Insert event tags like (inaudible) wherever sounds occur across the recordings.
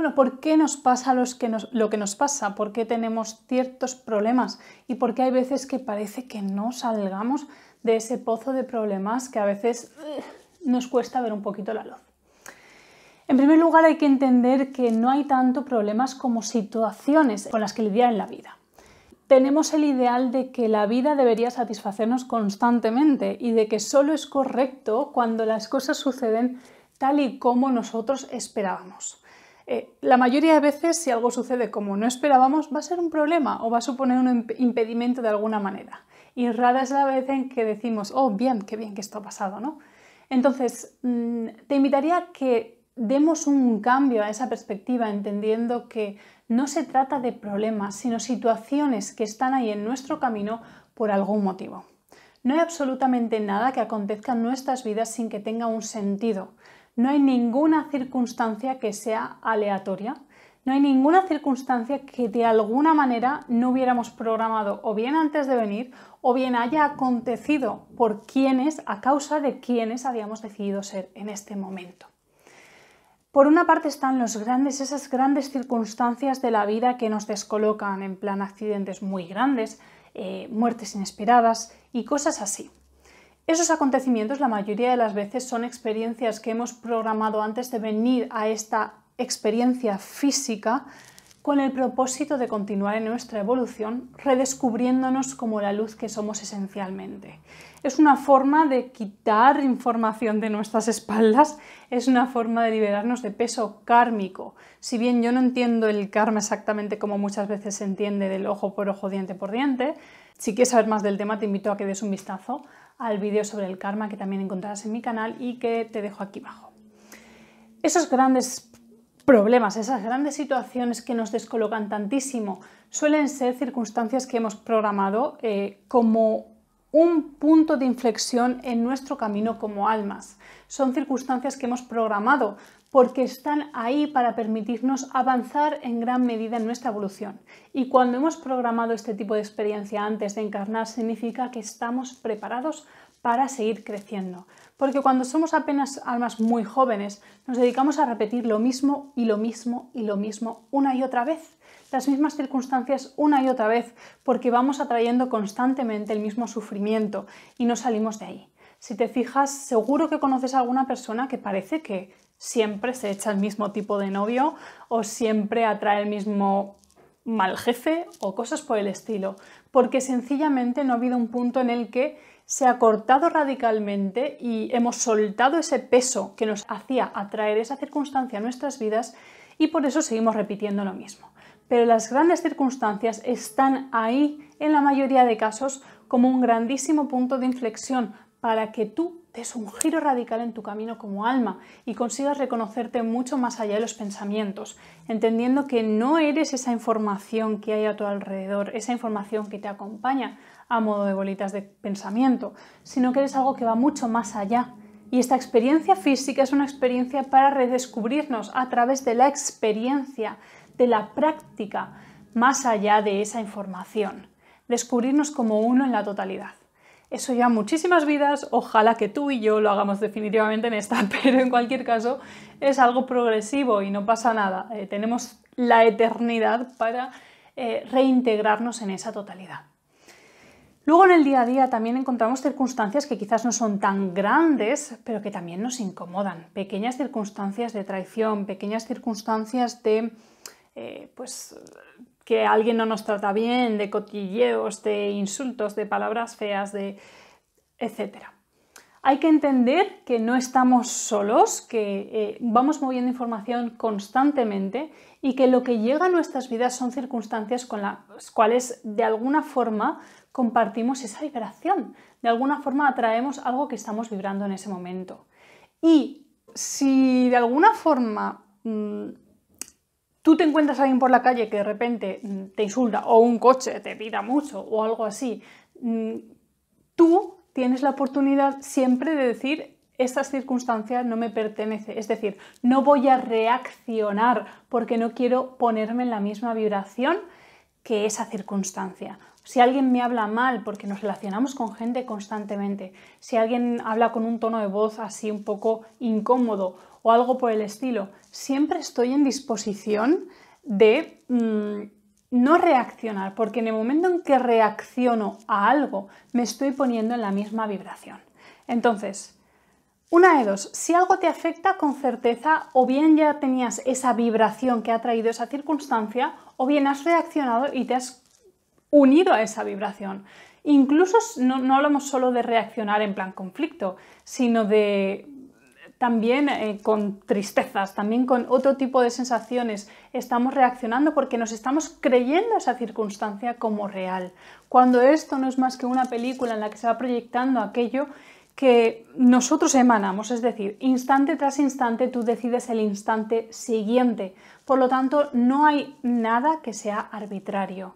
bueno, ¿por qué nos pasa lo que nos pasa? ¿Por qué tenemos ciertos problemas? ¿Y por qué hay veces que parece que no salgamos de ese pozo de problemas que a veces nos cuesta ver un poquito la luz? En primer lugar, hay que entender que no hay tanto problemas como situaciones con las que lidiar en la vida. Tenemos el ideal de que la vida debería satisfacernos constantemente y de que solo es correcto cuando las cosas suceden tal y como nosotros esperábamos. Eh, la mayoría de veces si algo sucede como no esperábamos, va a ser un problema o va a suponer un impedimento de alguna manera. Y rara es la vez en que decimos, oh, bien, qué bien que esto ha pasado, ¿no? Entonces, mm, te invitaría a que demos un cambio a esa perspectiva, entendiendo que no se trata de problemas, sino situaciones que están ahí en nuestro camino por algún motivo. No hay absolutamente nada que acontezca en nuestras vidas sin que tenga un sentido. No hay ninguna circunstancia que sea aleatoria. No hay ninguna circunstancia que de alguna manera no hubiéramos programado o bien antes de venir o bien haya acontecido por quienes, a causa de quienes habíamos decidido ser en este momento. Por una parte están los grandes, esas grandes circunstancias de la vida que nos descolocan, en plan accidentes muy grandes, eh, muertes inesperadas y cosas así. Esos acontecimientos la mayoría de las veces son experiencias que hemos programado antes de venir a esta experiencia física con el propósito de continuar en nuestra evolución, redescubriéndonos como la luz que somos esencialmente. Es una forma de quitar información de nuestras espaldas, es una forma de liberarnos de peso kármico. Si bien yo no entiendo el karma exactamente como muchas veces se entiende del ojo por ojo, diente por diente, si quieres saber más del tema te invito a que des un vistazo al vídeo sobre el karma que también encontrarás en mi canal y que te dejo aquí abajo. Esos grandes problemas, esas grandes situaciones que nos descolocan tantísimo, suelen ser circunstancias que hemos programado eh, como un punto de inflexión en nuestro camino como almas. Son circunstancias que hemos programado porque están ahí para permitirnos avanzar en gran medida en nuestra evolución. Y cuando hemos programado este tipo de experiencia antes de encarnar, significa que estamos preparados para seguir creciendo. Porque cuando somos apenas almas muy jóvenes, nos dedicamos a repetir lo mismo y lo mismo y lo mismo una y otra vez, las mismas circunstancias una y otra vez, porque vamos atrayendo constantemente el mismo sufrimiento y no salimos de ahí. Si te fijas, seguro que conoces a alguna persona que parece que siempre se echa el mismo tipo de novio o siempre atrae el mismo mal jefe o cosas por el estilo, porque sencillamente no ha habido un punto en el que se ha cortado radicalmente y hemos soltado ese peso que nos hacía atraer esa circunstancia a nuestras vidas y por eso seguimos repitiendo lo mismo. Pero las grandes circunstancias están ahí en la mayoría de casos como un grandísimo punto de inflexión para que tú es un giro radical en tu camino como alma y consigas reconocerte mucho más allá de los pensamientos, entendiendo que no eres esa información que hay a tu alrededor, esa información que te acompaña a modo de bolitas de pensamiento, sino que eres algo que va mucho más allá. Y esta experiencia física es una experiencia para redescubrirnos a través de la experiencia, de la práctica, más allá de esa información, descubrirnos como uno en la totalidad. Eso ya muchísimas vidas, ojalá que tú y yo lo hagamos definitivamente en esta, (laughs) pero en cualquier caso es algo progresivo y no pasa nada. Eh, tenemos la eternidad para eh, reintegrarnos en esa totalidad. Luego en el día a día también encontramos circunstancias que quizás no son tan grandes, pero que también nos incomodan. Pequeñas circunstancias de traición, pequeñas circunstancias de eh, pues, que alguien no nos trata bien, de cotilleos, de insultos, de palabras feas, de etcétera. Hay que entender que no estamos solos, que eh, vamos moviendo información constantemente y que lo que llega a nuestras vidas son circunstancias con las cuales de alguna forma compartimos esa vibración, de alguna forma atraemos algo que estamos vibrando en ese momento. Y si de alguna forma mm, tú te encuentras a alguien por la calle que de repente mm, te insulta o un coche te pida mucho o algo así, mm, tú tienes la oportunidad siempre de decir estas circunstancias no me pertenece, es decir, no voy a reaccionar porque no quiero ponerme en la misma vibración que esa circunstancia. Si alguien me habla mal, porque nos relacionamos con gente constantemente, si alguien habla con un tono de voz así un poco incómodo o algo por el estilo, siempre estoy en disposición de mm, no reaccionar, porque en el momento en que reacciono a algo, me estoy poniendo en la misma vibración. Entonces, una de dos, si algo te afecta con certeza, o bien ya tenías esa vibración que ha traído esa circunstancia, o bien has reaccionado y te has unido a esa vibración. Incluso no, hablamos solo de reaccionar en plan conflicto, sino de también eh, con tristezas, también con otro tipo de sensaciones. Estamos reaccionando porque nos estamos creyendo esa circunstancia como real, cuando esto no es más que una película en la que se va proyectando aquello que nosotros emanamos, es decir, instante tras instante tú decides el instante siguiente. Por lo tanto, no hay nada que sea arbitrario.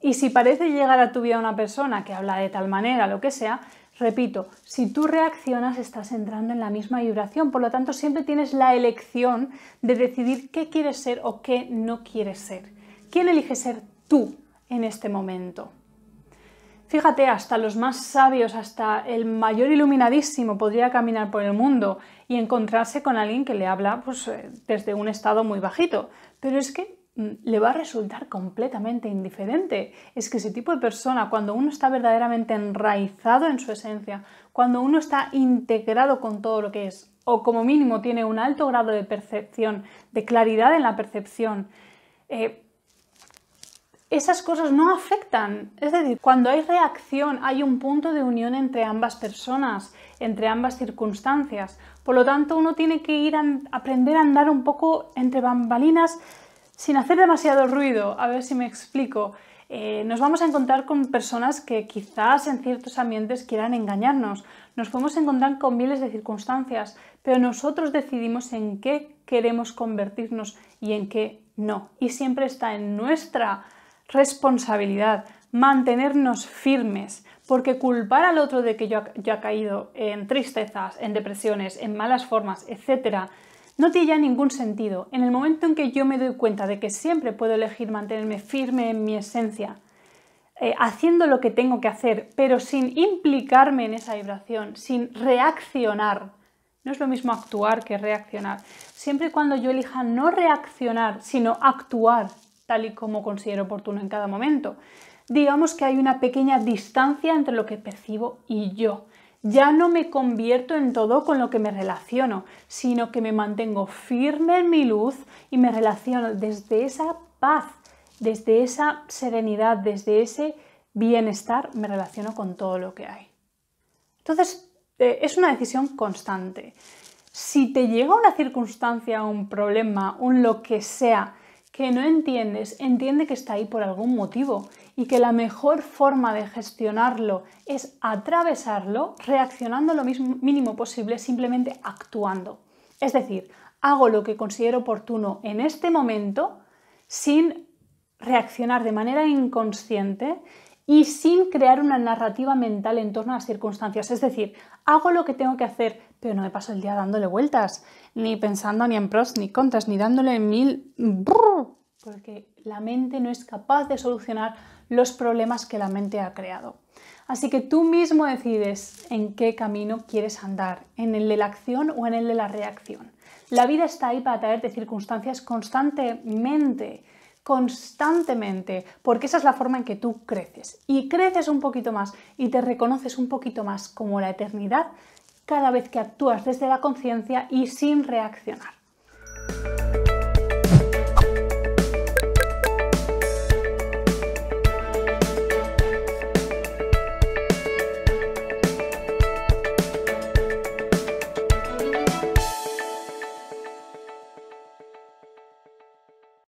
Y si parece llegar a tu vida una persona que habla de tal manera, lo que sea, repito, si tú reaccionas estás entrando en la misma vibración, por lo tanto siempre tienes la elección de decidir qué quieres ser o qué no quieres ser. ¿Quién elige ser tú en este momento? Fíjate, hasta los más sabios, hasta el mayor iluminadísimo podría caminar por el mundo y encontrarse con alguien que le habla pues, eh, desde un estado muy bajito. Pero es que mm, le va a resultar completamente indiferente. Es que ese tipo de persona, cuando uno está verdaderamente enraizado en su esencia, cuando uno está integrado con todo lo que es, o como mínimo tiene un alto grado de percepción, de claridad en la percepción, eh, esas cosas no afectan. Es decir, cuando hay reacción hay un punto de unión entre ambas personas, entre ambas circunstancias. Por lo tanto, uno tiene que ir a aprender a andar un poco entre bambalinas sin hacer demasiado ruido. A ver si me explico. Eh, nos vamos a encontrar con personas que quizás en ciertos ambientes quieran engañarnos. Nos podemos encontrar con miles de circunstancias, pero nosotros decidimos en qué queremos convertirnos y en qué no. Y siempre está en nuestra responsabilidad, mantenernos firmes, porque culpar al otro de que yo, haya caído en tristezas, en depresiones, en malas formas, etc., no tiene ya ningún sentido. En el momento en que yo me doy cuenta de que siempre puedo elegir mantenerme firme en mi esencia, eh, haciendo lo que tengo que hacer, pero sin implicarme en esa vibración, sin reaccionar, no es lo mismo actuar que reaccionar. Siempre y cuando yo elija no reaccionar, sino actuar y como considero oportuno en cada momento. Digamos que hay una pequeña distancia entre lo que percibo y yo. Ya no me convierto en todo con lo que me relaciono, sino que me mantengo firme en mi luz y me relaciono desde esa paz, desde esa serenidad, desde ese bienestar, me relaciono con todo lo que hay. Entonces, eh, es una decisión constante. Si te llega una circunstancia, un problema, un lo que sea, que no entiendes, entiende que está ahí por algún motivo y que la mejor forma de gestionarlo es atravesarlo reaccionando lo mínimo posible, simplemente actuando. Es decir, hago lo que considero oportuno en este momento sin reaccionar de manera inconsciente y sin crear una narrativa mental en torno a las circunstancias. Es decir, hago lo que tengo que hacer, pero no me paso el día dándole vueltas, ni pensando ni en pros ni contras, ni dándole mil porque la mente no es capaz de solucionar los problemas que la mente ha creado. Así que tú mismo decides en qué camino quieres andar, en el de la acción o en el de la reacción. La vida está ahí para traerte circunstancias constantemente, constantemente, porque esa es la forma en que tú creces. Y creces un poquito más y te reconoces un poquito más como la eternidad cada vez que actúas desde la conciencia y sin reaccionar.